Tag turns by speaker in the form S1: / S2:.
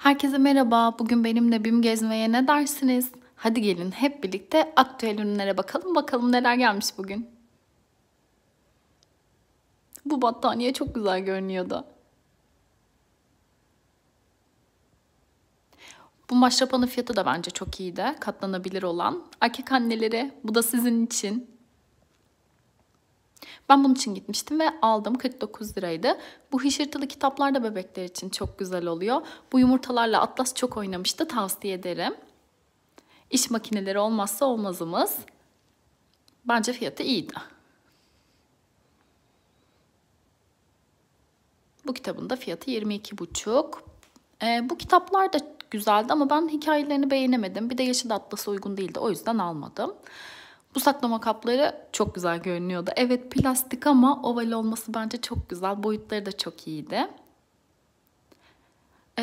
S1: Herkese merhaba. Bugün benimle BİM gezmeye ne dersiniz? Hadi gelin hep birlikte aktüel ürünlere bakalım. Bakalım neler gelmiş bugün. Bu battaniye çok güzel görünüyordu. Bu maşrapanın fiyatı da bence çok iyiydi. Katlanabilir olan. Erkek annelere bu da sizin için. Ben bunun için gitmiştim ve aldım 49 liraydı. Bu hışırtılı kitaplar da bebekler için çok güzel oluyor. Bu yumurtalarla Atlas çok oynamıştı tavsiye ederim. İş makineleri olmazsa olmazımız. Bence fiyatı iyiydi. Bu kitabın da fiyatı 22,5. Ee, bu kitaplar da güzeldi ama ben hikayelerini beğenemedim. Bir de Yeşil Atlas'a uygun değildi. O yüzden almadım. Bu saklama kapları çok güzel görünüyordu. Evet plastik ama oval olması bence çok güzel. Boyutları da çok iyiydi.